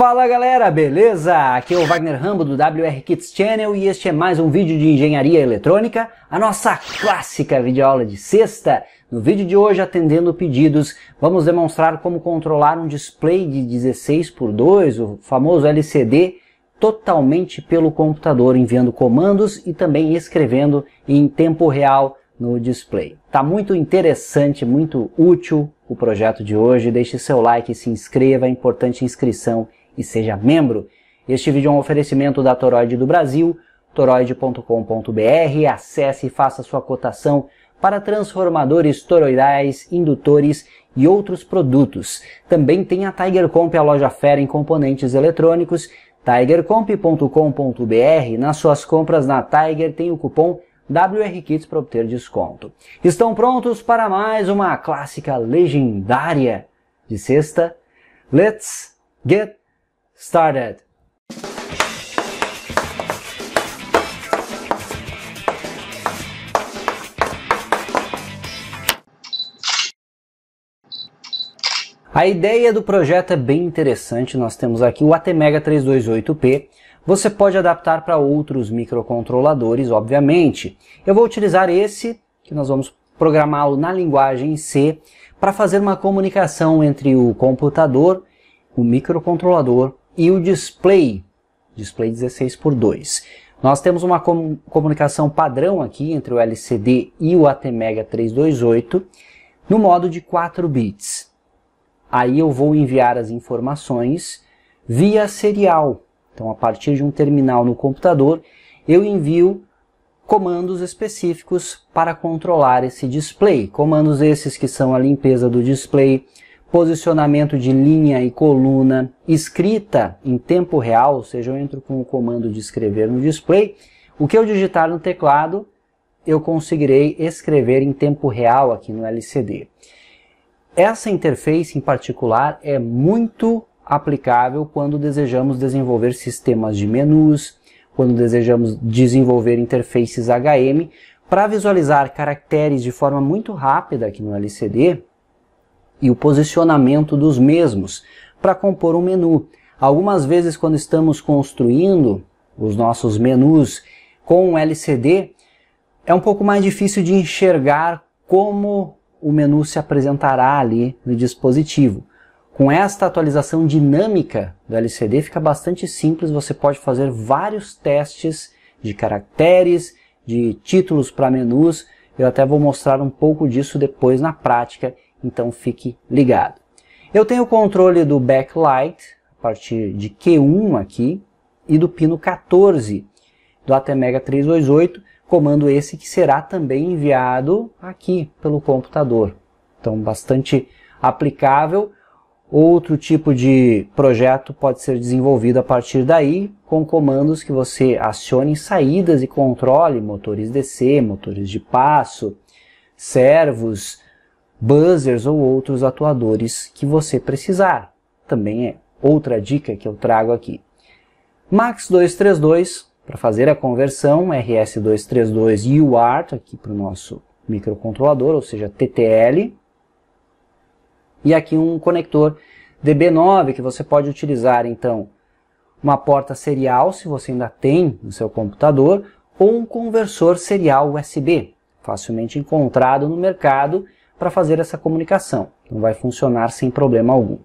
Fala galera, beleza? Aqui é o Wagner Rambo do WR Kids Channel e este é mais um vídeo de engenharia eletrônica, a nossa clássica videoaula de sexta. No vídeo de hoje, atendendo pedidos, vamos demonstrar como controlar um display de 16 por 2, o famoso LCD, totalmente pelo computador, enviando comandos e também escrevendo em tempo real no display. Tá muito interessante, muito útil o projeto de hoje. Deixe seu like, se inscreva, é importante inscrição e seja membro. Este vídeo é um oferecimento da Toroide do Brasil, toroide.com.br. Acesse e faça sua cotação para transformadores toroidais, indutores e outros produtos. Também tem a Tiger Comp, a loja fera em componentes eletrônicos, tigercomp.com.br. Nas suas compras na Tiger tem o cupom WRKITS para obter desconto. Estão prontos para mais uma clássica legendária de sexta? Let's get started. A ideia do projeto é bem interessante, nós temos aqui o ATmega 328P, você pode adaptar para outros microcontroladores, obviamente. Eu vou utilizar esse, que nós vamos programá-lo na linguagem C, para fazer uma comunicação entre o computador, o microcontrolador e o display, display 16 por 2. Nós temos uma com comunicação padrão aqui entre o LCD e o ATmega 328 no modo de 4 bits. Aí eu vou enviar as informações via serial. Então, a partir de um terminal no computador, eu envio comandos específicos para controlar esse display. Comandos esses que são a limpeza do display, posicionamento de linha e coluna, escrita em tempo real, ou seja, eu entro com o comando de escrever no display, o que eu digitar no teclado, eu conseguirei escrever em tempo real aqui no LCD. Essa interface em particular é muito aplicável quando desejamos desenvolver sistemas de menus, quando desejamos desenvolver interfaces HM, para visualizar caracteres de forma muito rápida aqui no LCD, e o posicionamento dos mesmos para compor um menu. Algumas vezes quando estamos construindo os nossos menus com um LCD, é um pouco mais difícil de enxergar como o menu se apresentará ali no dispositivo. Com esta atualização dinâmica do LCD fica bastante simples, você pode fazer vários testes de caracteres, de títulos para menus, eu até vou mostrar um pouco disso depois na prática então fique ligado. Eu tenho o controle do backlight a partir de Q1 aqui e do pino 14 do ATmega 328, comando esse que será também enviado aqui pelo computador. Então bastante aplicável. Outro tipo de projeto pode ser desenvolvido a partir daí, com comandos que você acione saídas e controle, motores DC, motores de passo, servos, buzzers ou outros atuadores que você precisar. Também é outra dica que eu trago aqui. Max232, para fazer a conversão, RS232 UART, aqui para o nosso microcontrolador, ou seja, TTL. E aqui um conector DB9 que você pode utilizar, então, uma porta serial, se você ainda tem no seu computador, ou um conversor serial USB, facilmente encontrado no mercado para fazer essa comunicação. Então vai funcionar sem problema algum.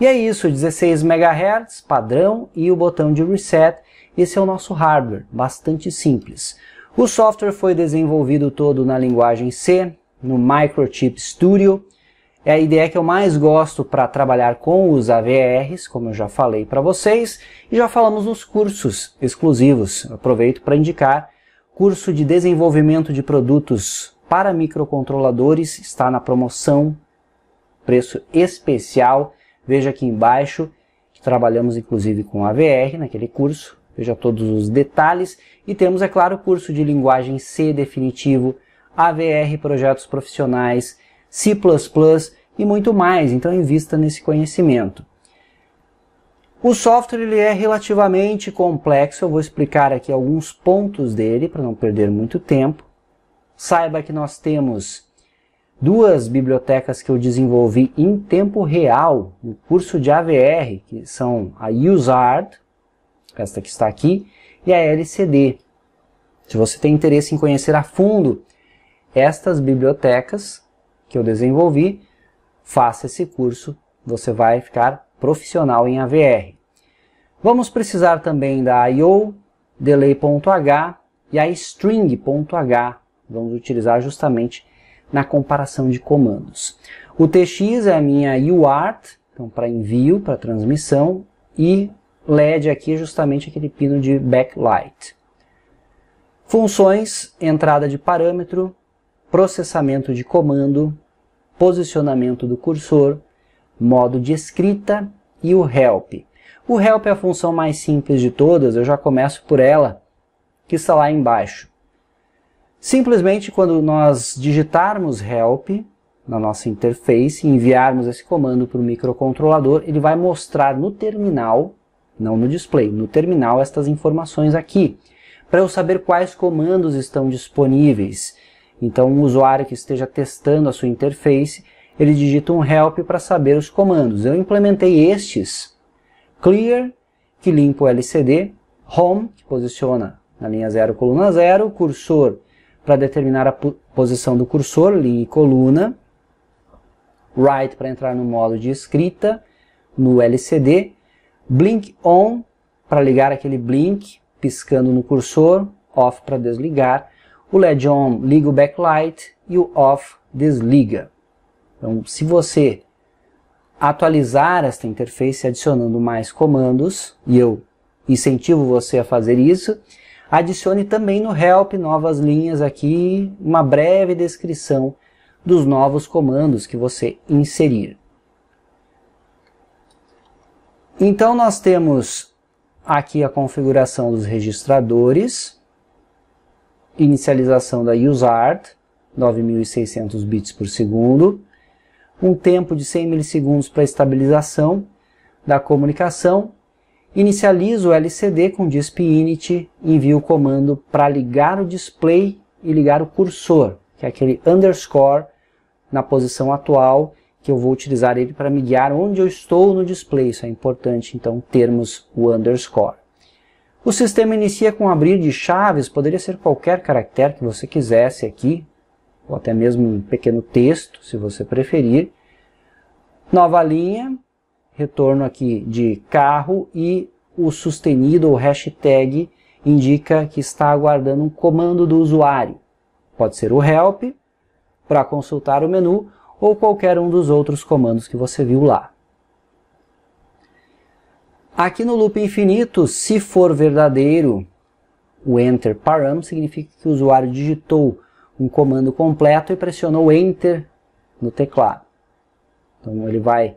E é isso, 16 MHz, padrão e o botão de reset. Esse é o nosso hardware, bastante simples. O software foi desenvolvido todo na linguagem C, no Microchip Studio. É a ideia que eu mais gosto para trabalhar com os AVRs, como eu já falei para vocês, e já falamos nos cursos exclusivos. aproveito para indicar curso de desenvolvimento de produtos para microcontroladores está na promoção, preço especial. Veja aqui embaixo, trabalhamos inclusive com AVR naquele curso, veja todos os detalhes. E temos, é claro, o curso de linguagem C definitivo, AVR, projetos profissionais, C++ e muito mais. Então invista nesse conhecimento. O software ele é relativamente complexo, eu vou explicar aqui alguns pontos dele para não perder muito tempo. Saiba que nós temos duas bibliotecas que eu desenvolvi em tempo real no curso de AVR, que são a USARD, esta que está aqui, e a LCD. Se você tem interesse em conhecer a fundo estas bibliotecas que eu desenvolvi, faça esse curso, você vai ficar profissional em AVR. Vamos precisar também da I.O., delay.h e a string.h Vamos utilizar justamente na comparação de comandos. O TX é a minha UART, então para envio, para transmissão, e LED aqui é justamente aquele pino de backlight. Funções, entrada de parâmetro, processamento de comando, posicionamento do cursor, modo de escrita e o help. O help é a função mais simples de todas, eu já começo por ela, que está lá embaixo. Simplesmente quando nós digitarmos help na nossa interface e enviarmos esse comando para o microcontrolador, ele vai mostrar no terminal, não no display, no terminal estas informações aqui, para eu saber quais comandos estão disponíveis. Então um usuário que esteja testando a sua interface, ele digita um help para saber os comandos. Eu implementei estes, clear, que limpa o LCD, home, que posiciona na linha 0, coluna 0, cursor para determinar a posição do cursor, linha e coluna. Write para entrar no modo de escrita, no LCD. Blink on para ligar aquele blink piscando no cursor. Off para desligar. O LED on liga o backlight e o off desliga. Então, se você atualizar esta interface adicionando mais comandos, e eu incentivo você a fazer isso, Adicione também no help novas linhas aqui, uma breve descrição dos novos comandos que você inserir. Então nós temos aqui a configuração dos registradores, inicialização da USART, 9600 bits por segundo, um tempo de 100 milissegundos para estabilização da comunicação Inicializo o LCD com DISP init e envio o comando para ligar o display e ligar o cursor, que é aquele underscore na posição atual, que eu vou utilizar ele para me guiar onde eu estou no display. Isso é importante, então, termos o underscore. O sistema inicia com abrir de chaves, poderia ser qualquer caractere que você quisesse aqui, ou até mesmo um pequeno texto, se você preferir. Nova linha, retorno aqui de carro e o sustenido ou hashtag indica que está aguardando um comando do usuário. Pode ser o help para consultar o menu ou qualquer um dos outros comandos que você viu lá. Aqui no loop infinito, se for verdadeiro, o enter param significa que o usuário digitou um comando completo e pressionou enter no teclado. Então ele vai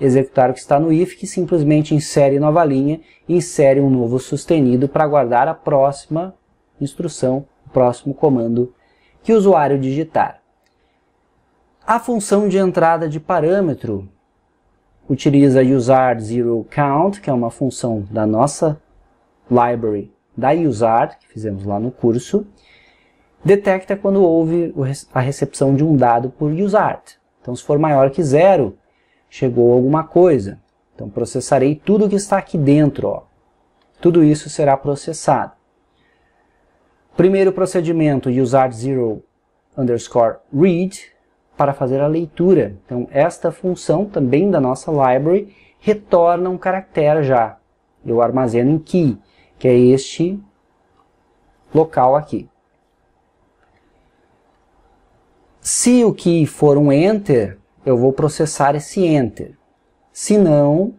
executar o que está no if, que simplesmente insere nova linha e insere um novo sustenido para guardar a próxima instrução, o próximo comando que o usuário digitar. A função de entrada de parâmetro utiliza usard zero count, que é uma função da nossa library da usard, que fizemos lá no curso, detecta quando houve a recepção de um dado por usard. Então, se for maior que zero, chegou alguma coisa. Então processarei tudo que está aqui dentro. Ó. Tudo isso será processado. Primeiro procedimento de usar zero underscore read para fazer a leitura. Então esta função também da nossa library retorna um caractere já. Eu armazeno em key, que é este local aqui. Se o key for um enter, eu vou processar esse enter. Se não,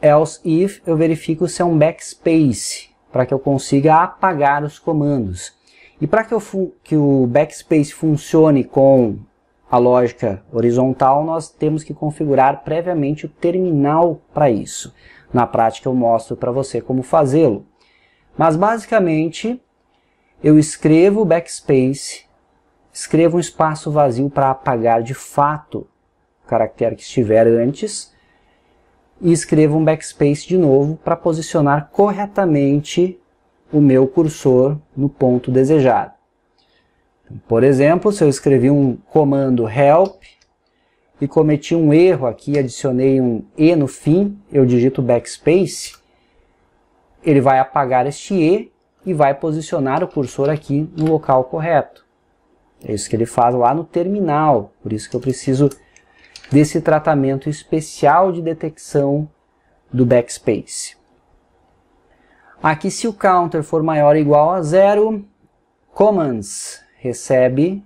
else if, eu verifico se é um backspace, para que eu consiga apagar os comandos. E para que, que, o backspace funcione com a lógica horizontal, nós temos que configurar previamente o terminal para isso. Na prática eu mostro para você como fazê-lo. Mas basicamente, eu escrevo backspace, escreva um espaço vazio para apagar de fato o caractere que estiver antes e escreva um backspace de novo para posicionar corretamente o meu cursor no ponto desejado. Então, por exemplo, se eu escrevi um comando help e cometi um erro aqui, adicionei um e no fim, eu digito backspace, ele vai apagar este e e vai posicionar o cursor aqui no local correto. É isso que ele faz lá no terminal. Por isso que eu preciso desse tratamento especial de detecção do backspace. Aqui, se o counter for maior ou igual a zero, commands recebe,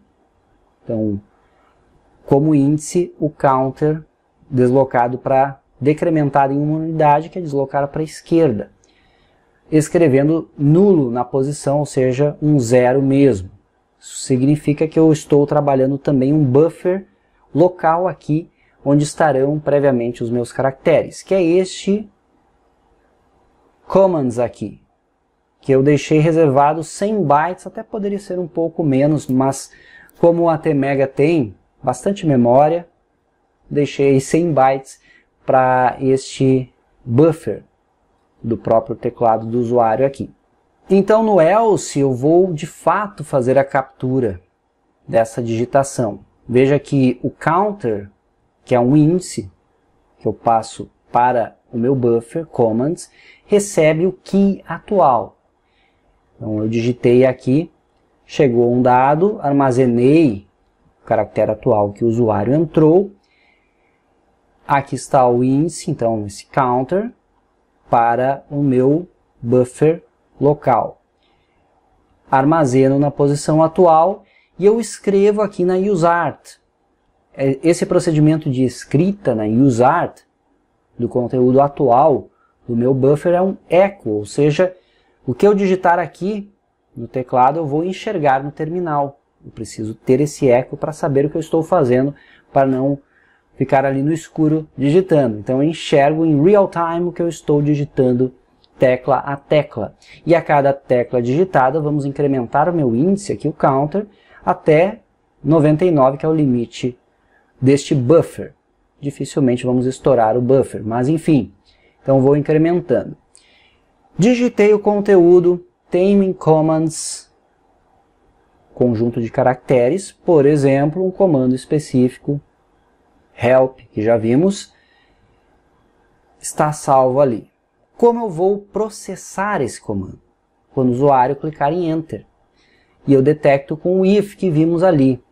então, como índice, o counter deslocado para decrementado em uma unidade, que é deslocar para a esquerda, escrevendo nulo na posição, ou seja, um zero mesmo significa que eu estou trabalhando também um buffer local aqui, onde estarão previamente os meus caracteres, que é este commands aqui, que eu deixei reservado 100 bytes, até poderia ser um pouco menos, mas como a Tmega tem bastante memória, deixei 100 bytes para este buffer do próprio teclado do usuário aqui. Então no else eu vou de fato fazer a captura dessa digitação. Veja que o counter, que é um índice que eu passo para o meu buffer commands, recebe o key atual. Então eu digitei aqui, chegou um dado, armazenei o caractere atual que o usuário entrou. Aqui está o índice, então esse counter, para o meu buffer local. Armazeno na posição atual e eu escrevo aqui na UseArt. É, esse procedimento de escrita na UseArt do conteúdo atual do meu buffer é um eco, ou seja, o que eu digitar aqui no teclado eu vou enxergar no terminal. Eu preciso ter esse eco para saber o que eu estou fazendo, para não ficar ali no escuro digitando. Então eu enxergo em real time o que eu estou digitando tecla a tecla. E a cada tecla digitada, vamos incrementar o meu índice aqui, o counter, até 99, que é o limite deste buffer. Dificilmente vamos estourar o buffer, mas enfim. Então vou incrementando. Digitei o conteúdo, tenho em commands conjunto de caracteres, por exemplo, um comando específico help, que já vimos, está salvo ali como eu vou processar esse comando? Quando o usuário clicar em Enter. E eu detecto com o if que vimos ali.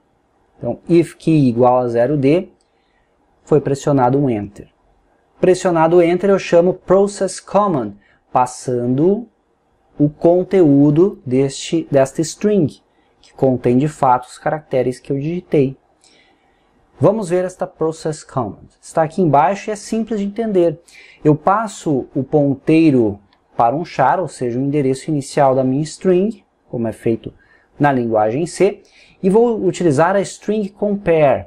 Então, if que igual a 0D, foi pressionado um Enter. Pressionado Enter, eu chamo Process Command, passando o conteúdo deste, desta string, que contém de fato os caracteres que eu digitei. Vamos ver esta process command. Está aqui embaixo e é simples de entender. Eu passo o ponteiro para um char, ou seja, o endereço inicial da minha string, como é feito na linguagem C, e vou utilizar a string compare,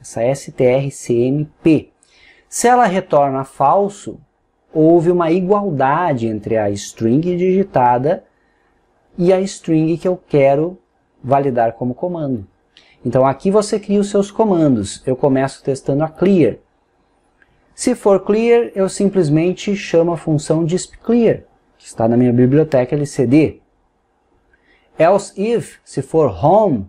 essa strcmp. Se ela retorna falso, houve uma igualdade entre a string digitada e a string que eu quero validar como comando. Então aqui você cria os seus comandos. Eu começo testando a clear. Se for clear, eu simplesmente chamo a função dispClear, que está na minha biblioteca LCD. Else if, se for home,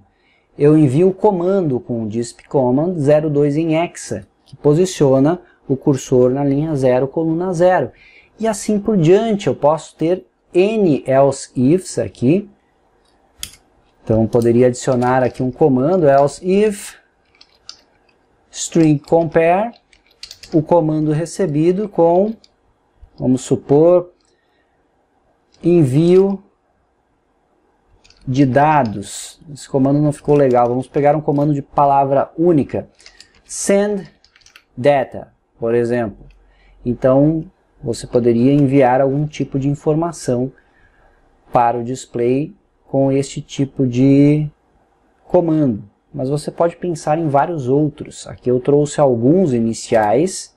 eu envio o comando com dispCommand 02 em hexa, que posiciona o cursor na linha 0, coluna 0. E assim por diante, eu posso ter N else ifs aqui, então poderia adicionar aqui um comando else if string compare o comando recebido com, vamos supor, envio de dados. Esse comando não ficou legal. Vamos pegar um comando de palavra única. Send data, por exemplo. Então, você poderia enviar algum tipo de informação para o display com este tipo de comando. Mas você pode pensar em vários outros. Aqui eu trouxe alguns iniciais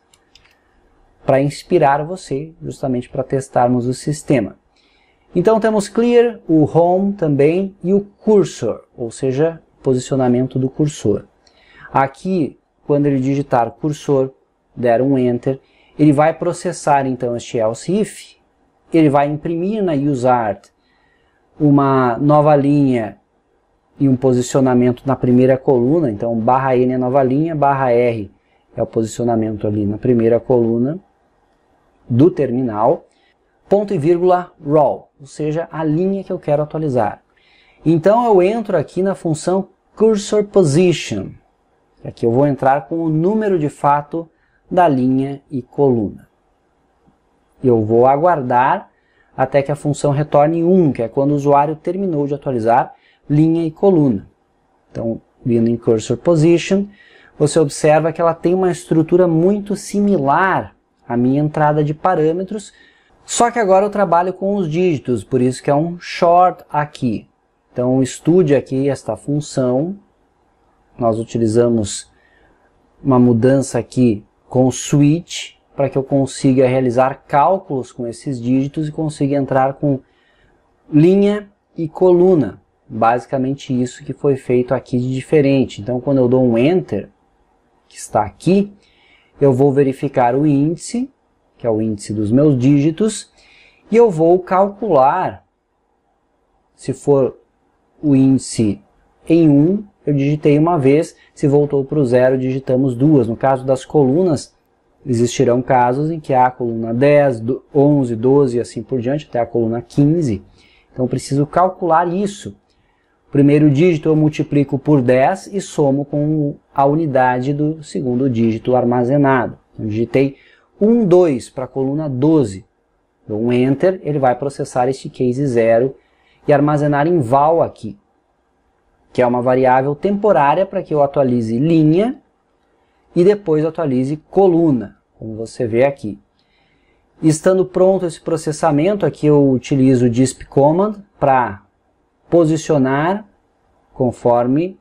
para inspirar você, justamente para testarmos o sistema. Então temos clear, o home também e o cursor, ou seja, posicionamento do cursor. Aqui, quando ele digitar cursor, der um enter, ele vai processar então este else if, ele vai imprimir na UseArt uma nova linha e um posicionamento na primeira coluna, então barra N é nova linha, barra R é o posicionamento ali na primeira coluna do terminal, ponto e vírgula row ou seja, a linha que eu quero atualizar. Então eu entro aqui na função cursor position, aqui eu vou entrar com o número de fato da linha e coluna. Eu vou aguardar até que a função retorne 1, que é quando o usuário terminou de atualizar linha e coluna. Então, vindo em cursor position, você observa que ela tem uma estrutura muito similar à minha entrada de parâmetros, só que agora eu trabalho com os dígitos, por isso que é um short aqui. Então estude aqui esta função. Nós utilizamos uma mudança aqui com switch, para que eu consiga realizar cálculos com esses dígitos e consiga entrar com linha e coluna. Basicamente isso que foi feito aqui de diferente. Então quando eu dou um Enter, que está aqui, eu vou verificar o índice, que é o índice dos meus dígitos, e eu vou calcular, se for o índice em 1, um, eu digitei uma vez, se voltou para o zero, digitamos duas. No caso das colunas, existirão casos em que há a coluna 10, 11, 12 e assim por diante, até a coluna 15. Então preciso calcular isso. Primeiro dígito eu multiplico por 10 e somo com a unidade do segundo dígito armazenado. Então, digitei 1, 2 para a coluna 12. Dou um Enter, ele vai processar este case 0 e armazenar em val aqui, que é uma variável temporária para que eu atualize linha e depois atualize coluna como você vê aqui. Estando pronto esse processamento, aqui eu utilizo o DISP Command para posicionar conforme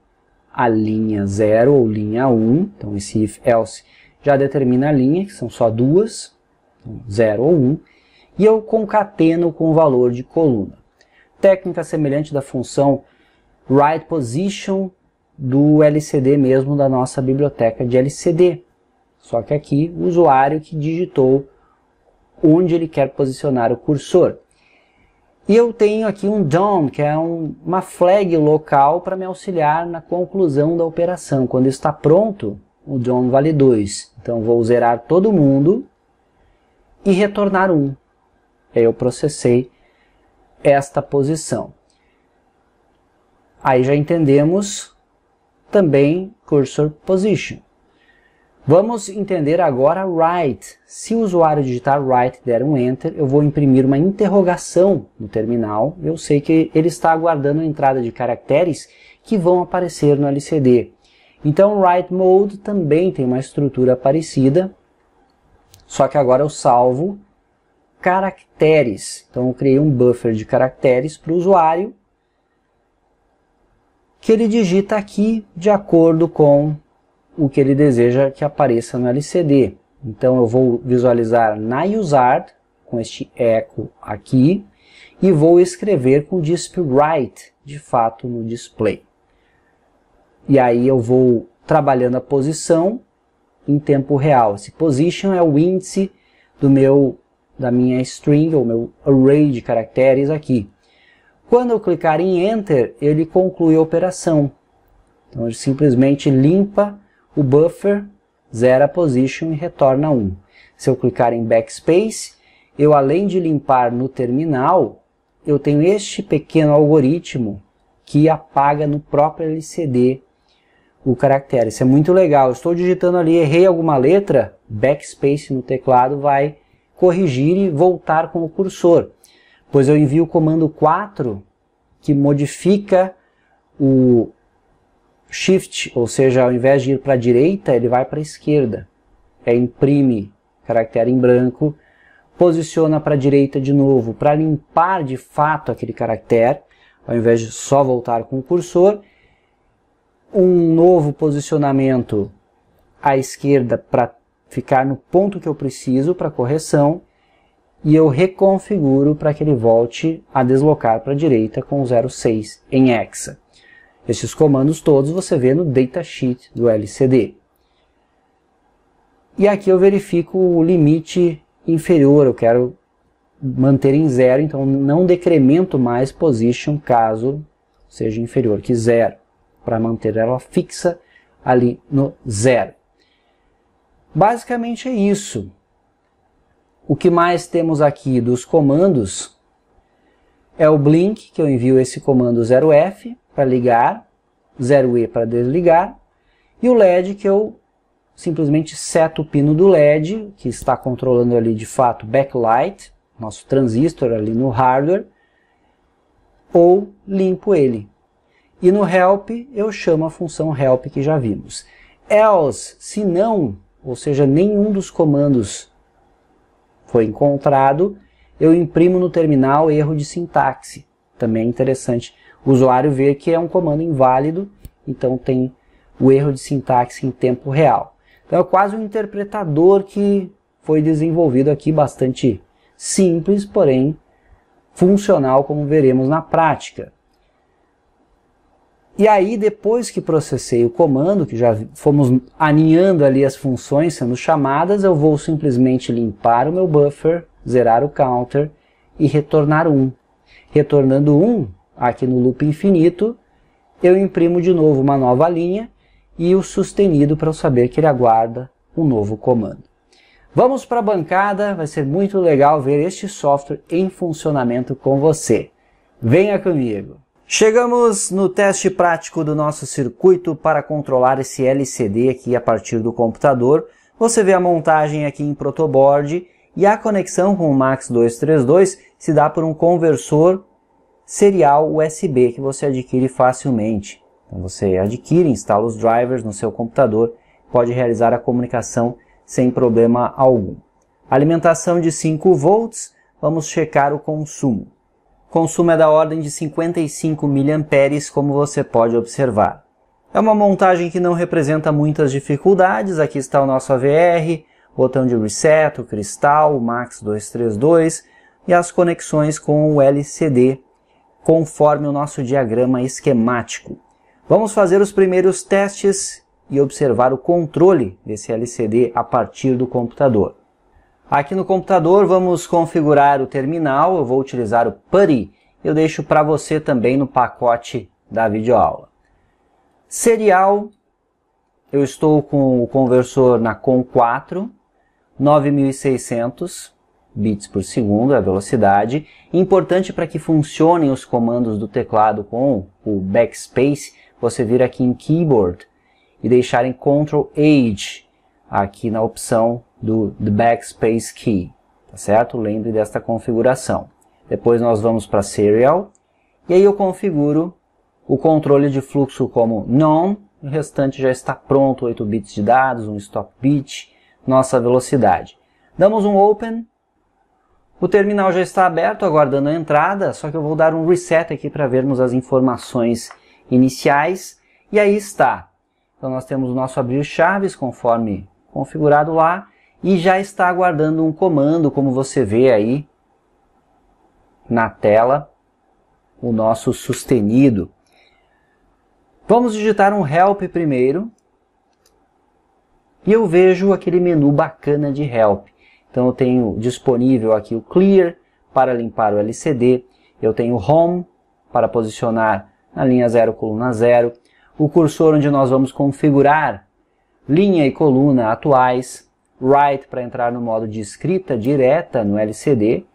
a linha 0 ou linha 1. Um. Então esse if else já determina a linha, que são só duas, 0 então, ou 1. Um, e eu concateno com o valor de coluna. Técnica semelhante da função write position do LCD mesmo da nossa biblioteca de LCD. Só que aqui o usuário que digitou onde ele quer posicionar o cursor. E eu tenho aqui um DOM, que é um, uma flag local para me auxiliar na conclusão da operação. Quando está pronto, o DOM vale 2. Então vou zerar todo mundo e retornar 1. Um. Aí eu processei esta posição. Aí já entendemos também cursor position. Vamos entender agora write. Se o usuário digitar write der um enter, eu vou imprimir uma interrogação no terminal. Eu sei que ele está aguardando a entrada de caracteres que vão aparecer no LCD. Então write mode também tem uma estrutura parecida, só que agora eu salvo caracteres. Então eu criei um buffer de caracteres para o usuário que ele digita aqui de acordo com o que ele deseja que apareça no LCD. Então eu vou visualizar na USART com este eco aqui e vou escrever com o DispWrite de fato no display. E aí eu vou trabalhando a posição em tempo real. Esse position é o índice do meu da minha string ou meu array de caracteres aqui. Quando eu clicar em enter, ele conclui a operação. Então ele simplesmente limpa o buffer zera a position e retorna 1. Se eu clicar em backspace, eu além de limpar no terminal, eu tenho este pequeno algoritmo que apaga no próprio LCD o caractere. Isso é muito legal. estou digitando ali, errei alguma letra, backspace no teclado vai corrigir e voltar com o cursor. Pois eu envio o comando 4 que modifica o shift, ou seja, ao invés de ir para a direita, ele vai para a esquerda. É imprime caractere em branco, posiciona para a direita de novo, para limpar de fato aquele caractere, ao invés de só voltar com o cursor. Um novo posicionamento à esquerda para ficar no ponto que eu preciso para correção e eu reconfiguro para que ele volte a deslocar para a direita com 0,6 em hexa. Esses comandos todos você vê no datasheet do LCD. E aqui eu verifico o limite inferior, eu quero manter em zero, então não decremento mais position caso seja inferior que zero, para manter ela fixa ali no zero. Basicamente é isso. O que mais temos aqui dos comandos é o blink, que eu envio esse comando 0f, para ligar, 0E para desligar, e o LED que eu simplesmente seto o pino do LED, que está controlando ali de fato backlight, nosso transistor ali no hardware, ou limpo ele. E no help eu chamo a função help que já vimos. Else, se não, ou seja, nenhum dos comandos foi encontrado, eu imprimo no terminal erro de sintaxe. Também é interessante o usuário vê que é um comando inválido, então tem o erro de sintaxe em tempo real. Então é quase um interpretador que foi desenvolvido aqui, bastante simples, porém funcional, como veremos na prática. E aí, depois que processei o comando, que já fomos aninhando ali as funções sendo chamadas, eu vou simplesmente limpar o meu buffer, zerar o counter e retornar 1. Retornando 1, aqui no loop infinito, eu imprimo de novo uma nova linha e o sustenido para eu saber que ele aguarda um novo comando. Vamos para a bancada, vai ser muito legal ver este software em funcionamento com você. Venha comigo! Chegamos no teste prático do nosso circuito para controlar esse LCD aqui a partir do computador. Você vê a montagem aqui em protoboard e a conexão com o MAX232 se dá por um conversor serial USB que você adquire facilmente. Então você adquire, instala os drivers no seu computador, pode realizar a comunicação sem problema algum. Alimentação de 5 volts, vamos checar o consumo. O consumo é da ordem de 55 miliamperes, como você pode observar. É uma montagem que não representa muitas dificuldades, aqui está o nosso AVR, botão de reset, o cristal, o Max 232 e as conexões com o LCD conforme o nosso diagrama esquemático. Vamos fazer os primeiros testes e observar o controle desse LCD a partir do computador. Aqui no computador vamos configurar o terminal, eu vou utilizar o PuTTY, eu deixo para você também no pacote da videoaula. Serial, eu estou com o conversor na COM4, 9600, bits por segundo, a velocidade, importante para que funcionem os comandos do teclado com o backspace, você vir aqui em keyboard e deixar em control H aqui na opção do the backspace key, tá certo? Lembre desta configuração. Depois nós vamos para serial e aí eu configuro o controle de fluxo como non, o restante já está pronto, 8 bits de dados, um stop bit, nossa velocidade. Damos um open o terminal já está aberto, aguardando a entrada, só que eu vou dar um reset aqui para vermos as informações iniciais. E aí está. Então nós temos o nosso abrir chaves, conforme configurado lá, e já está aguardando um comando, como você vê aí na tela, o nosso sustenido. Vamos digitar um help primeiro, e eu vejo aquele menu bacana de help. Então eu tenho disponível aqui o Clear para limpar o LCD, eu tenho Home para posicionar na linha 0, coluna 0, o cursor onde nós vamos configurar linha e coluna atuais, Write para entrar no modo de escrita direta no LCD,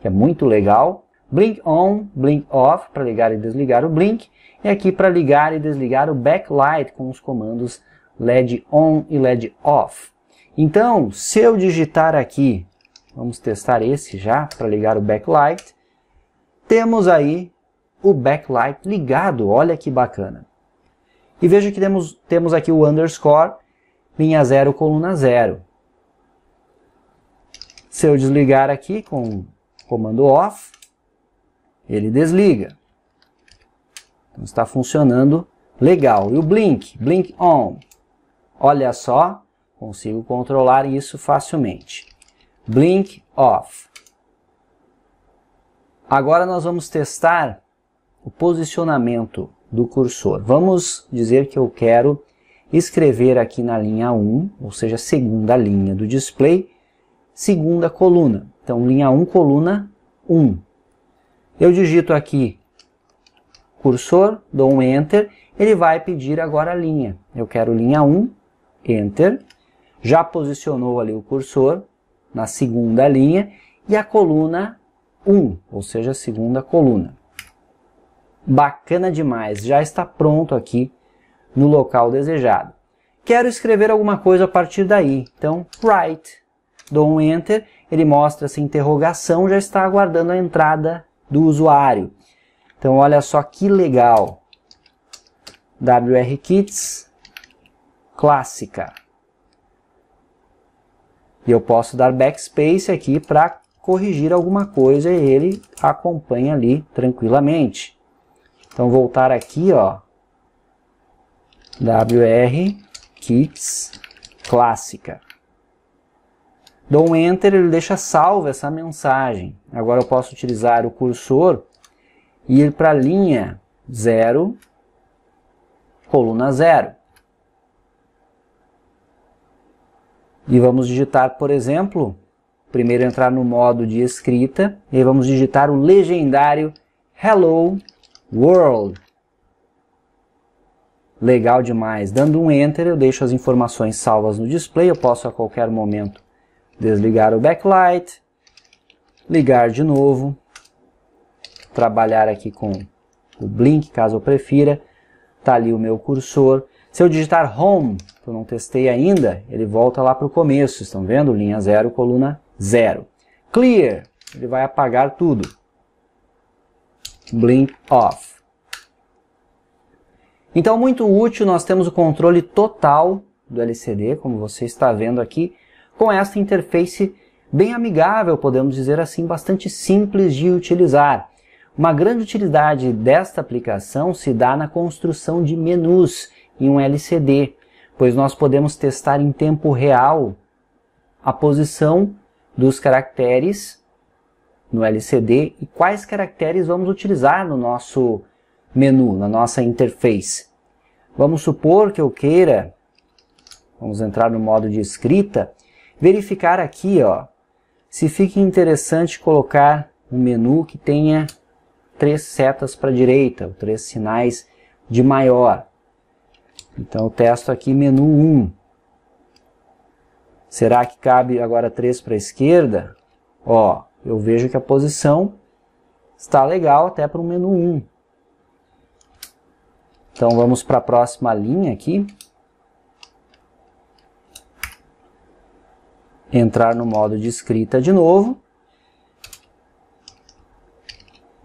que é muito legal, Blink On, Blink Off para ligar e desligar o Blink, e aqui para ligar e desligar o Backlight com os comandos LED On e LED Off. Então, se eu digitar aqui, vamos testar esse já para ligar o backlight, temos aí o backlight ligado, olha que bacana. E veja que temos, temos aqui o underscore, linha 0, coluna 0. Se eu desligar aqui com o comando off, ele desliga. Então está funcionando legal. E o blink, blink on. Olha só, Consigo controlar isso facilmente. Blink off. Agora nós vamos testar o posicionamento do cursor. Vamos dizer que eu quero escrever aqui na linha 1, ou seja, segunda linha do display, segunda coluna. Então, linha 1, coluna 1. Eu digito aqui cursor, dou um Enter, ele vai pedir agora a linha. Eu quero linha 1, Enter, já posicionou ali o cursor na segunda linha e a coluna 1, ou seja, a segunda coluna. Bacana demais, já está pronto aqui no local desejado. Quero escrever alguma coisa a partir daí, então write, dou um enter, ele mostra essa interrogação, já está aguardando a entrada do usuário. Então olha só que legal, WR Kits clássica. E eu posso dar backspace aqui para corrigir alguma coisa e ele acompanha ali tranquilamente. Então voltar aqui, ó, WR Kits Clássica. Dou um Enter, ele deixa salva essa mensagem. Agora eu posso utilizar o cursor e ir para a linha 0, coluna 0. E vamos digitar, por exemplo, primeiro entrar no modo de escrita, e vamos digitar o legendário Hello World. Legal demais. Dando um Enter, eu deixo as informações salvas no display, eu posso a qualquer momento desligar o backlight, ligar de novo, trabalhar aqui com o blink, caso eu prefira, tá ali o meu cursor. Se eu digitar Home, que eu não testei ainda, ele volta lá para o começo, estão vendo? Linha 0, coluna 0. Clear, ele vai apagar tudo. Blink off. Então, muito útil, nós temos o controle total do LCD, como você está vendo aqui, com esta interface bem amigável, podemos dizer assim, bastante simples de utilizar. Uma grande utilidade desta aplicação se dá na construção de menus em um LCD pois nós podemos testar em tempo real a posição dos caracteres no LCD e quais caracteres vamos utilizar no nosso menu, na nossa interface. Vamos supor que eu queira, vamos entrar no modo de escrita, verificar aqui ó, se fica interessante colocar um menu que tenha três setas para a direita, ou três sinais de maior. Então eu testo aqui menu 1. Será que cabe agora 3 para a esquerda? Ó, eu vejo que a posição está legal até para o menu 1. Então vamos para a próxima linha aqui. Entrar no modo de escrita de novo.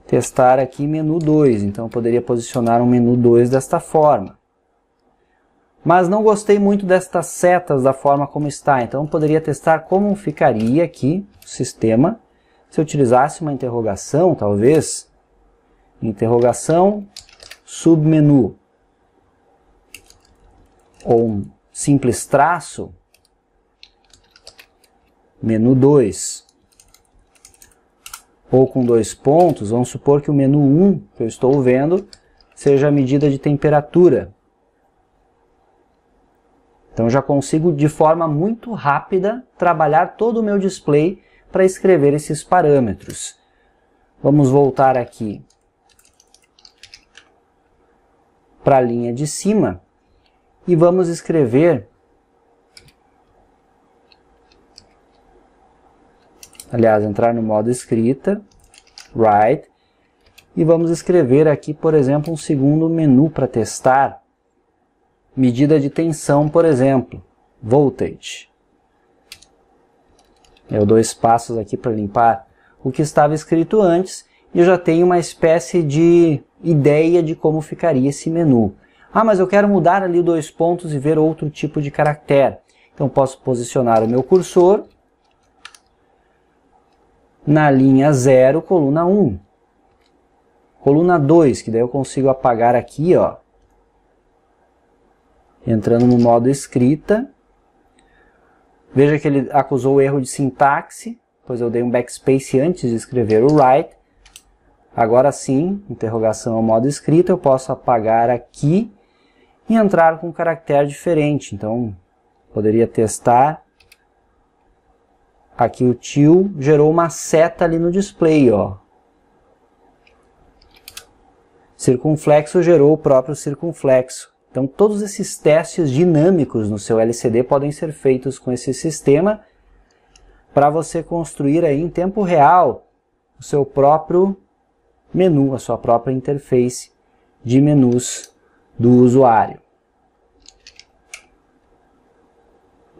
Testar aqui menu 2. Então eu poderia posicionar um menu 2 desta forma mas não gostei muito destas setas da forma como está, então eu poderia testar como ficaria aqui o sistema se eu utilizasse uma interrogação, talvez, interrogação, submenu, ou um simples traço, menu 2, ou com dois pontos, vamos supor que o menu 1 um que eu estou vendo seja a medida de temperatura, então já consigo de forma muito rápida trabalhar todo o meu display para escrever esses parâmetros. Vamos voltar aqui para a linha de cima e vamos escrever aliás, entrar no modo escrita, write, e vamos escrever aqui, por exemplo, um segundo menu para testar medida de tensão, por exemplo, voltage. Eu dou espaços aqui para limpar o que estava escrito antes e eu já tenho uma espécie de ideia de como ficaria esse menu. Ah, mas eu quero mudar ali dois pontos e ver outro tipo de caractere. Então posso posicionar o meu cursor na linha 0, coluna 1. Coluna 2, que daí eu consigo apagar aqui, ó, Entrando no modo escrita, veja que ele acusou o erro de sintaxe, pois eu dei um backspace antes de escrever o write. Agora sim, interrogação ao modo escrita, eu posso apagar aqui e entrar com um caractere diferente. Então, poderia testar. Aqui o tio gerou uma seta ali no display, ó. Circunflexo gerou o próprio circunflexo. Então todos esses testes dinâmicos no seu LCD podem ser feitos com esse sistema para você construir aí em tempo real o seu próprio menu, a sua própria interface de menus do usuário.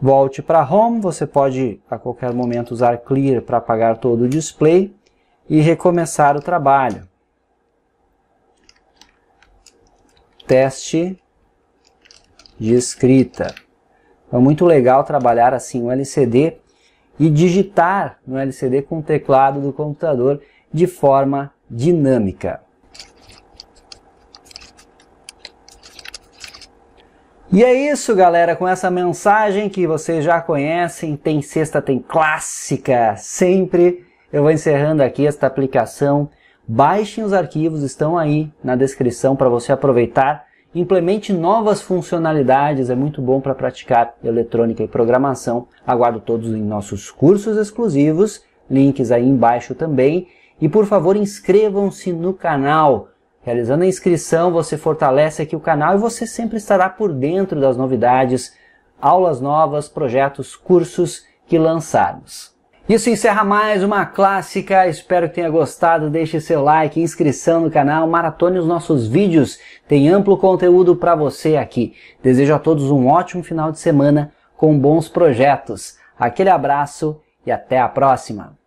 Volte para Home, você pode a qualquer momento usar Clear para apagar todo o display e recomeçar o trabalho. Teste de escrita. é muito legal trabalhar assim o LCD e digitar no LCD com o teclado do computador de forma dinâmica. E é isso, galera, com essa mensagem que vocês já conhecem, tem sexta, tem clássica, sempre. Eu vou encerrando aqui esta aplicação. Baixem os arquivos, estão aí na descrição para você aproveitar implemente novas funcionalidades, é muito bom para praticar eletrônica e programação. Aguardo todos em nossos cursos exclusivos, links aí embaixo também. E por favor, inscrevam-se no canal. Realizando a inscrição, você fortalece aqui o canal e você sempre estará por dentro das novidades, aulas novas, projetos, cursos que lançarmos. Isso encerra mais uma clássica. Espero que tenha gostado. Deixe seu like, inscrição no canal, maratone os nossos vídeos. Tem amplo conteúdo para você aqui. Desejo a todos um ótimo final de semana com bons projetos. Aquele abraço e até a próxima.